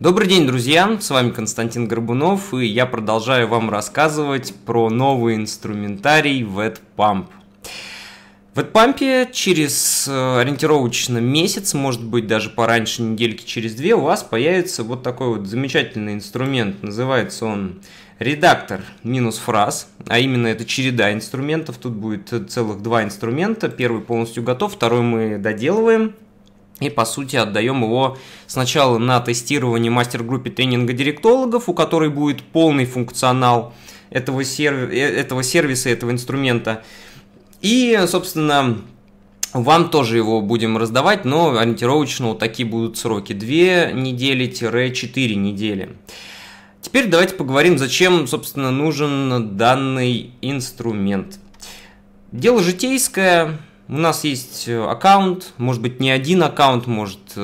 Добрый день, друзья! С вами Константин Горбунов, и я продолжаю вам рассказывать про новый инструментарий VetPump. В AdPump через э, ориентировочно месяц, может быть даже пораньше, недельки через две, у вас появится вот такой вот замечательный инструмент. Называется он редактор минус фраз, а именно это череда инструментов. Тут будет целых два инструмента. Первый полностью готов, второй мы доделываем. И, по сути, отдаем его сначала на тестирование мастер-группе тренинга директологов, у которой будет полный функционал этого, серви- э, этого сервиса, этого инструмента. И, собственно, вам тоже его будем раздавать, но ориентировочно вот такие будут сроки. две недели четыре недели. Теперь давайте поговорим, зачем, собственно, нужен данный инструмент. Дело житейское, у нас есть э, аккаунт, может быть не один аккаунт, может 5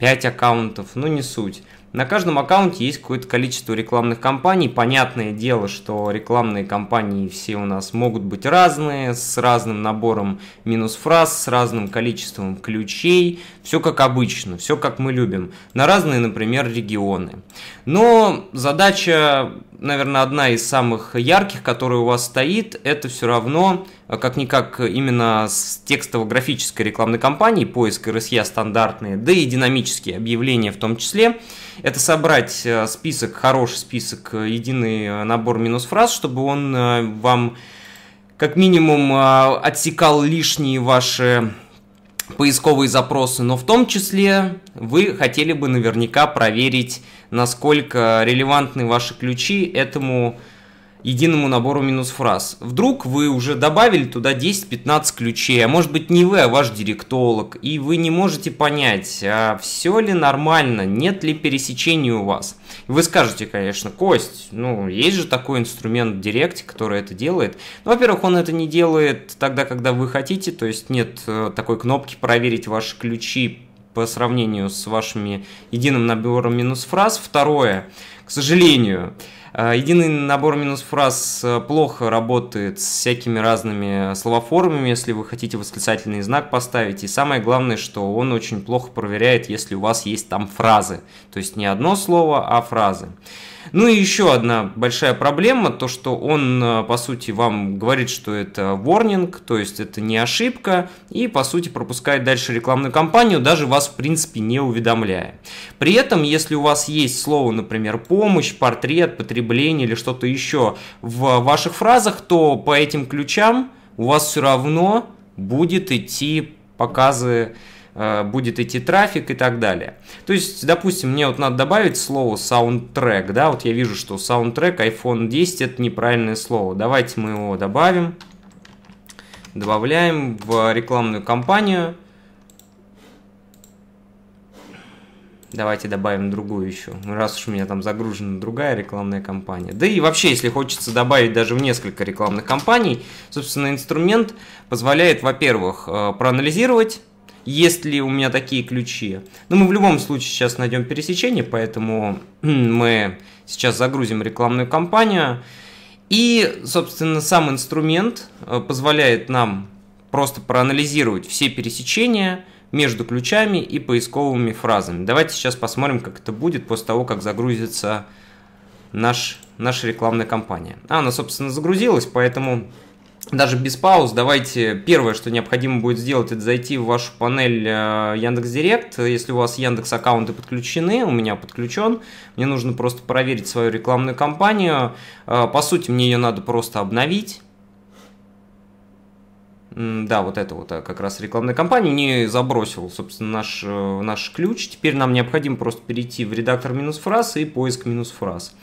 э, аккаунтов, но не суть. На каждом аккаунте есть какое-то количество рекламных кампаний. Понятное дело, что рекламные кампании все у нас могут быть разные, с разным набором минус фраз, с разным количеством ключей. Все как обычно, все как мы любим. На разные, например, регионы. Но задача, наверное, одна из самых ярких, которая у вас стоит, это все равно Э, как-никак именно с текстово-графической рекламной кампании, поиск РСЯ стандартные, да и динамические объявления в том числе. Это собрать э, список, хороший список, э, единый набор минус фраз, чтобы он вам как минимум отсекал лишние ваши поисковые запросы, но в том числе вы хотели бы наверняка проверить, насколько релевантны ваши ключи этому единому набору минус фраз. Вдруг вы уже добавили туда 10-15 ключей, а может быть не вы, а ваш директолог, и вы не можете понять, а все ли нормально, нет ли пересечений у вас. вы скажете, конечно, Кость, ну есть же такой инструмент директ, который это делает. Ну, во-первых, он это не делает тогда, когда вы хотите, то есть нет э, такой кнопки проверить ваши ключи по сравнению с вашими единым набором минус фраз. Второе, к сожалению, Э, единый набор минус фраз э, плохо работает с всякими разными словоформами, если вы хотите восклицательный знак поставить. И самое главное, что он очень плохо проверяет, если у вас есть там фразы. То есть не одно слово, а фразы. Ну и еще одна большая проблема, то что он, э, по сути, вам говорит, что это warning, то есть это не ошибка, и, по сути, пропускает дальше рекламную кампанию, даже вас, в принципе, не уведомляя. При этом, если у вас есть слово, например, помощь, портрет, потребление, потребление или что-то еще в ваших фразах, то по этим ключам у вас все равно будет идти показы, э, будет идти трафик и так далее. То есть, допустим, мне вот надо добавить слово саундтрек, да, вот я вижу, что саундтрек iPhone 10 это неправильное слово. Давайте мы его добавим, добавляем в рекламную кампанию, Давайте добавим другую еще, раз уж у меня там загружена другая рекламная кампания. Да и вообще, если хочется добавить даже в несколько рекламных кампаний, собственно, инструмент позволяет, во-первых, э, проанализировать, есть ли у меня такие ключи. Но ну, мы в любом случае сейчас найдем пересечение, поэтому мы сейчас загрузим рекламную кампанию. И, собственно, сам инструмент э, позволяет нам просто проанализировать все пересечения, между ключами и поисковыми фразами. Давайте сейчас посмотрим, как это будет после того, как загрузится наш, наша рекламная кампания. А, она, собственно, загрузилась, поэтому даже без пауз давайте первое, что необходимо будет сделать, это зайти в вашу панель э, Яндекс Директ. Если у вас Яндекс аккаунты подключены, у меня подключен, мне нужно просто проверить свою рекламную кампанию. Э, по сути, мне ее надо просто обновить да, вот это вот а, как раз рекламная кампания, не забросил, собственно, наш, э, наш ключ. Теперь нам необходимо просто перейти в редактор минус фраз и поиск минус фраз.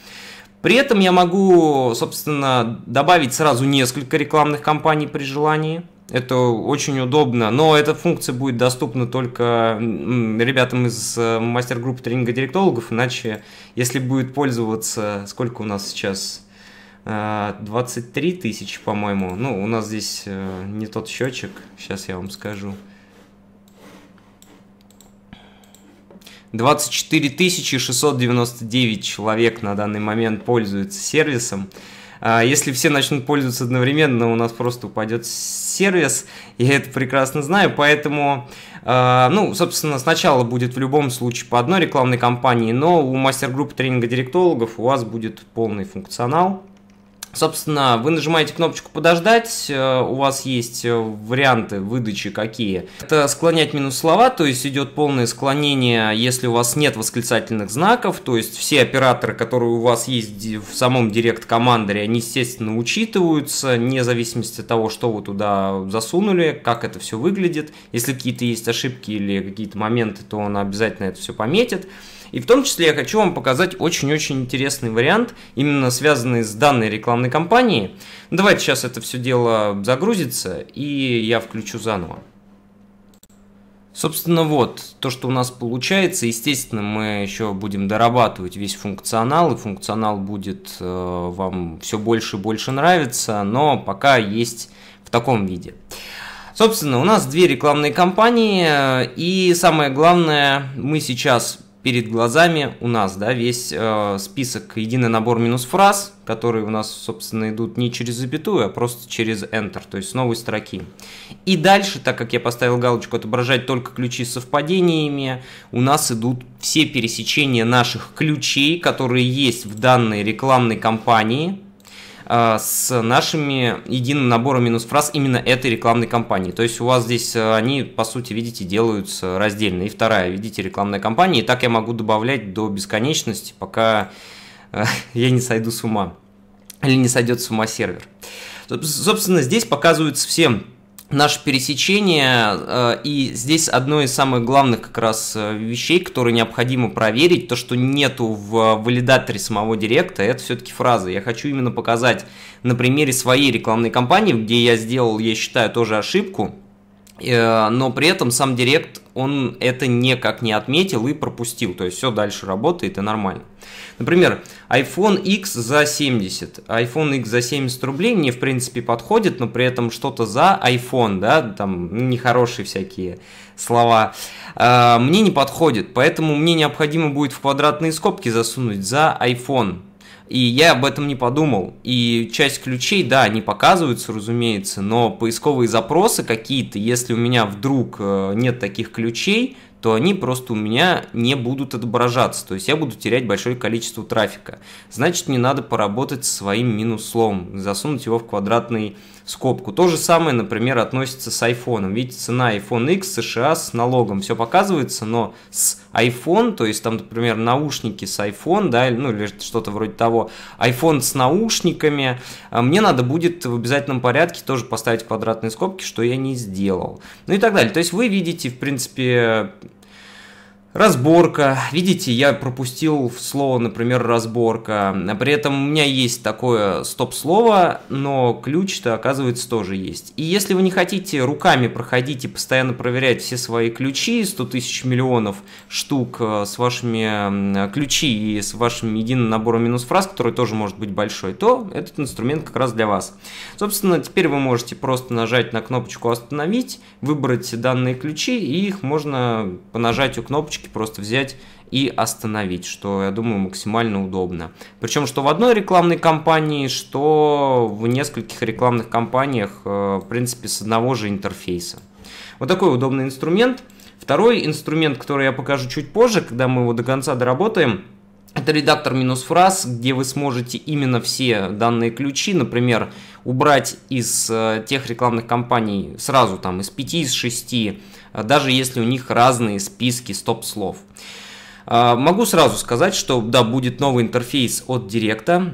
При этом я могу, собственно, добавить сразу несколько рекламных кампаний при желании. Это очень удобно, но эта функция будет доступна только ребятам из э, мастер-группы тренинга директологов, иначе, если будет пользоваться, сколько у нас сейчас 23 э, тысячи, по-моему. Ну, у нас здесь э, не тот счетчик. Сейчас я вам скажу. 24 699 человек на данный момент пользуются сервисом. Э, если все начнут пользоваться одновременно, у нас просто упадет сервис. Я это прекрасно знаю, поэтому, ну, собственно, сначала будет в любом случае по одной рекламной кампании, но у мастер-группы тренинга директологов у вас будет полный функционал Собственно, вы нажимаете кнопочку «Подождать», э, у вас есть э, варианты выдачи какие. Это склонять минус слова, то есть идет полное склонение, если у вас нет восклицательных знаков, то есть все операторы, которые у вас есть в самом директ командере, они, естественно, учитываются, вне зависимости от того, что вы туда засунули, как это все выглядит. Если какие-то есть ошибки или какие-то моменты, то он обязательно это все пометит. И в том числе я хочу вам показать очень-очень интересный вариант, именно связанный с данной рекламной кампанией. Давайте сейчас это все дело загрузится, и я включу заново. Собственно, вот то, что у нас получается. Естественно, мы еще будем дорабатывать весь функционал, и функционал будет э, вам все больше и больше нравиться, но пока есть в таком виде. Собственно, у нас две рекламные кампании, э, и самое главное, мы сейчас перед глазами у нас да, весь э, список единый набор минус фраз, которые у нас, собственно, идут не через запятую, а просто через Enter, то есть с новой строки. И дальше, так как я поставил галочку отображать только ключи с совпадениями, у нас идут все пересечения наших ключей, которые есть в данной рекламной кампании, а, с нашими единым набором минус-фраз именно этой рекламной кампании. То есть у вас здесь э, они, по сути, видите, делаются раздельно. И вторая, видите, рекламная кампания. И так я могу добавлять до бесконечности, пока э, я не сойду с ума. Или не сойдет с ума сервер. Собственно, здесь показываются все наше пересечение, э, и здесь одно из самых главных как раз э, вещей, которые необходимо проверить, то, что нету в валидаторе самого директа, это все-таки фразы. Я хочу именно показать на примере своей рекламной кампании, где я сделал, я считаю, тоже ошибку, э, но при этом сам директ, он это никак не отметил и пропустил, то есть все дальше работает и нормально. Например, iPhone X за 70. iPhone X за 70 рублей мне, в принципе, подходит, но при этом что-то за iPhone, да, там нехорошие всякие слова, а, мне не подходит. Поэтому мне необходимо будет в квадратные скобки засунуть за iPhone. И я об этом не подумал. И часть ключей, да, они показываются, разумеется, но поисковые запросы какие-то, если у меня вдруг э, нет таких ключей, то они просто у меня не будут отображаться, то есть я буду терять большое количество трафика. Значит, мне надо поработать со своим минус засунуть его в квадратный скобку. То же самое, например, относится с iPhone. Видите, цена iPhone X США с налогом. Все показывается, но с iPhone, то есть там, например, наушники с iPhone, да, ну или что-то вроде того, iPhone с наушниками, э, мне надо будет в обязательном порядке тоже поставить квадратные скобки, что я не сделал. Ну и так далее. То есть вы видите, в принципе, Разборка. Видите, я пропустил слово, например, разборка. А при этом у меня есть такое стоп-слово, но ключ-то, оказывается, тоже есть. И если вы не хотите руками проходить и постоянно проверять все свои ключи, 100 тысяч миллионов штук э, с вашими ключи и с вашим единым набором минус-фраз, который тоже может быть большой, то этот инструмент как раз для вас. Собственно, теперь вы можете просто нажать на кнопочку «Остановить», выбрать данные ключи, и их можно понажать у кнопочки разработчики просто взять и остановить, что, я думаю, максимально удобно. Причем, что в одной рекламной кампании, что в нескольких рекламных кампаниях, э, в принципе, с одного же интерфейса. Вот такой удобный инструмент. Второй инструмент, который я покажу чуть позже, когда мы его до конца доработаем, это редактор минус фраз, где вы сможете именно все данные ключи, например, убрать из э, тех рекламных кампаний сразу там из 5, из 6, э, даже если у них разные списки стоп-слов. Э, могу сразу сказать, что да, будет новый интерфейс от Директа,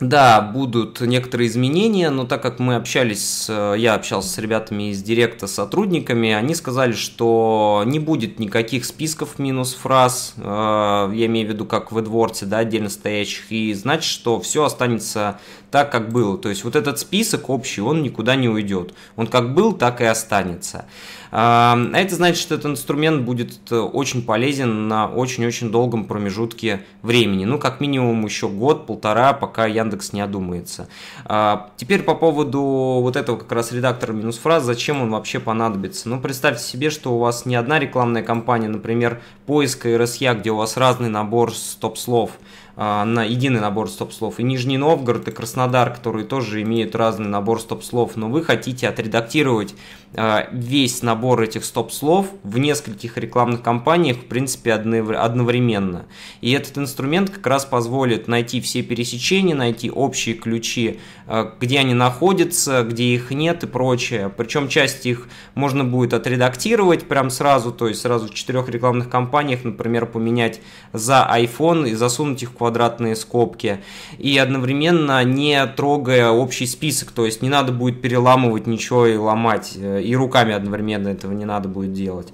да, будут некоторые изменения, но так как мы общались, я общался с ребятами из Директа, с сотрудниками, они сказали, что не будет никаких списков минус фраз, э, я имею в виду как в AdWords, да, отдельно стоящих, и значит, что все останется так, как было. То есть вот этот список общий, он никуда не уйдет. Он как был, так и останется. А это значит, что этот инструмент будет э, очень полезен на очень-очень долгом промежутке времени. Ну, как минимум еще год-полтора, пока я Яндекс не одумается. А, теперь по поводу вот этого как раз редактора минус фраз, зачем он вообще понадобится. Ну, представьте себе, что у вас не одна рекламная кампания, например, поиска RSA, где у вас разный набор стоп-слов. А, на единый набор стоп-слов. И Нижний Новгород, и Краснодар, которые тоже имеют разный набор стоп-слов, но вы хотите отредактировать а, весь набор этих стоп-слов в нескольких рекламных кампаниях, в принципе, одновременно. И этот инструмент как раз позволит найти все пересечения, найти общие ключи, а, где они находятся, где их нет и прочее. Причем часть их можно будет отредактировать прям сразу, то есть сразу в четырех рекламных кампаниях, например, поменять за iPhone и засунуть их квадратные скобки, и одновременно не трогая общий список, то есть не надо будет переламывать ничего и ломать, э, и руками одновременно этого не надо будет делать.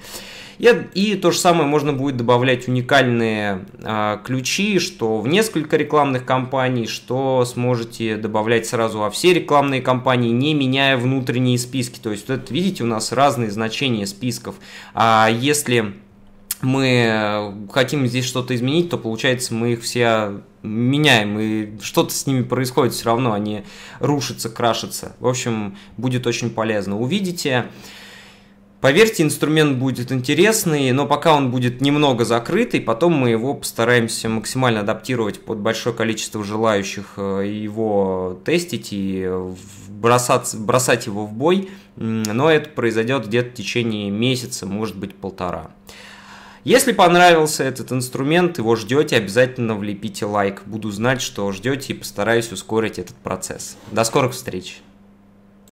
И, то же самое можно будет добавлять уникальные э, ключи, что в несколько рекламных кампаний, что сможете добавлять сразу во все рекламные кампании, не меняя внутренние списки. То есть, вот это, видите, у нас разные значения списков. А если мы э, хотим здесь что-то изменить, то получается мы их все меняем, и что-то с ними происходит все равно, они рушатся, крашатся. В общем, будет очень полезно. Увидите. Поверьте, инструмент будет интересный, но пока он будет немного закрытый, потом мы его постараемся максимально адаптировать под большое количество желающих э, его тестить и бросать, бросать его в бой, но это произойдет где-то в течение месяца, может быть полтора. Если понравился этот инструмент, его ждете, обязательно влепите лайк. Буду знать, что ждете и постараюсь ускорить этот процесс. До скорых встреч!